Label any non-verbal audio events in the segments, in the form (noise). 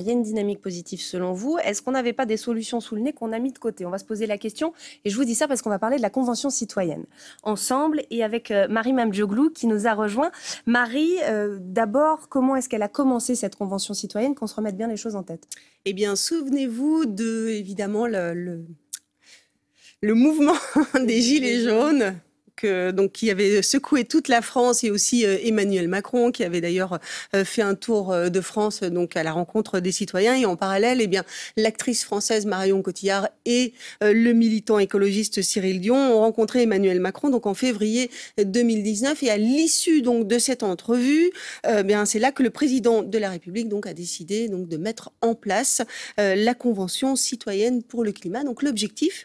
Il y a une dynamique positive selon vous. Est-ce qu'on n'avait pas des solutions sous le nez qu'on a mis de côté On va se poser la question et je vous dis ça parce qu'on va parler de la Convention citoyenne ensemble et avec euh, Marie Mamdioglou qui nous a rejoint. Marie, euh, d'abord, comment est-ce qu'elle a commencé cette Convention citoyenne Qu'on se remette bien les choses en tête. Eh bien, souvenez-vous de, évidemment, le, le mouvement (laughs) des Gilets jaunes donc, qui avait secoué toute la France et aussi euh, Emmanuel Macron, qui avait d'ailleurs euh, fait un tour euh, de France donc à la rencontre des citoyens. Et en parallèle, eh bien, l'actrice française Marion Cotillard et le militant écologiste Cyril Dion ont rencontré Emmanuel Macron donc en février 2019. Et à l'issue donc de cette entrevue, eh bien, c'est là que le président de la République donc a décidé donc de mettre en place la convention citoyenne pour le climat. Donc, l'objectif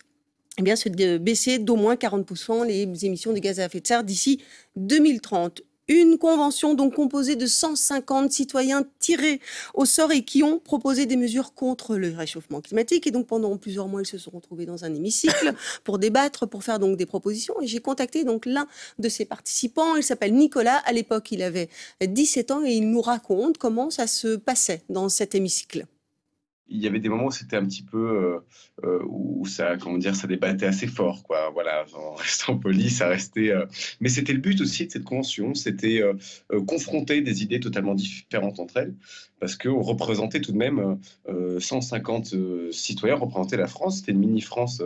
eh bien, c'est de baisser d'au moins 40% les émissions de gaz à effet de serre d'ici 2030. Une convention donc composée de 150 citoyens tirés au sort et qui ont proposé des mesures contre le réchauffement climatique. Et donc pendant plusieurs mois, ils se sont retrouvés dans un hémicycle (coughs) pour débattre, pour faire donc des propositions. Et j'ai contacté donc l'un de ces participants. Il s'appelle Nicolas. À l'époque, il avait 17 ans et il nous raconte comment ça se passait dans cet hémicycle il y avait des moments où c'était un petit peu euh, euh, où ça, comment dire, ça débattait assez fort, quoi. Voilà, en restant poli, ça restait. Euh. Mais c'était le but aussi de cette convention, c'était confronter des idées totalement différentes entre elles, parce qu'on représentait tout de même 150 citoyens, représentaient la France, c'était une mini France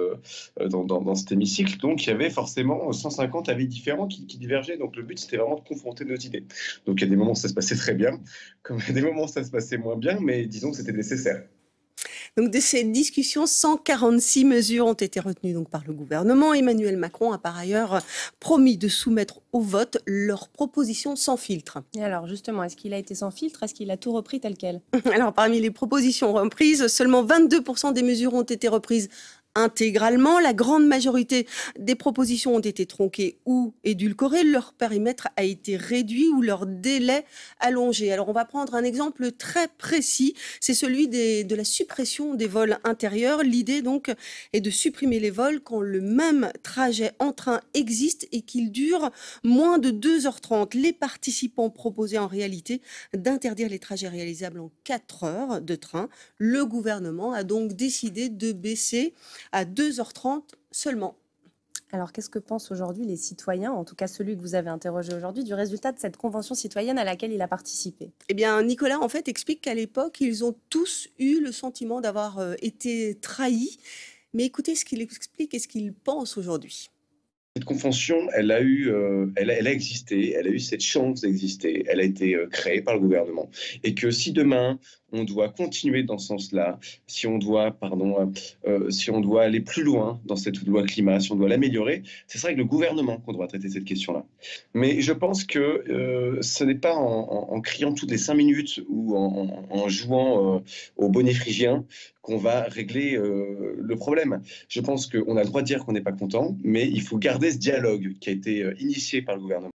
dans, cet hémicycle, donc il y avait forcément 150 avis différents qui, qui divergeaient. Donc le but c'était vraiment de confronter nos idées. Donc il y a des moments où ça se passait très bien, comme il y a des moments où ça se passait moins bien, mais disons que c'était nécessaire. Donc de cette discussion, 146 mesures ont été retenues donc par le gouvernement. Emmanuel Macron a par ailleurs promis de soumettre au vote leurs propositions sans filtre. Et alors justement, est-ce qu'il a été sans filtre Est-ce qu'il a tout repris tel quel (laughs) Alors parmi les propositions reprises, seulement 22% des mesures ont été reprises intégralement. La grande majorité des propositions ont été tronquées ou édulcorées. Leur périmètre a été réduit ou leur délai allongé. Alors on va prendre un exemple très précis. C'est celui de la suppression des vols intérieurs. L'idée donc est de supprimer les vols quand le même trajet en train existe et qu'il dure moins de 2h30. Les participants proposaient en réalité d'interdire les trajets réalisables en 4 heures de train. Le gouvernement a donc décidé de baisser à 2h30 seulement. Alors, qu'est-ce que pensent aujourd'hui les citoyens, en tout cas celui que vous avez interrogé aujourd'hui, du résultat de cette convention citoyenne à laquelle il a participé Eh bien, Nicolas, en fait, explique qu'à l'époque, ils ont tous eu le sentiment d'avoir euh, été trahis. Mais écoutez ce qu'il explique et ce qu'il pense aujourd'hui. Cette convention, elle a eu, euh, elle, a, existé, elle a eu cette chance d'exister, elle a été euh, créée par le gouvernement, et que si demain on doit continuer dans ce sens-là, si on doit, pardon, euh, euh, si on doit aller plus loin dans cette loi climat, si on doit l'améliorer, c'est vrai que le gouvernement qu'on doit traiter cette question-là. Mais je pense que euh, ce n'est pas en, criant toutes les cinq minutes ou en, jouant au au phrygien qu'on va régler le problème. Je pense qu'on a le droit de dire qu'on n'est pas content, mais il faut garder ce dialogue qui a été initié par le gouvernement.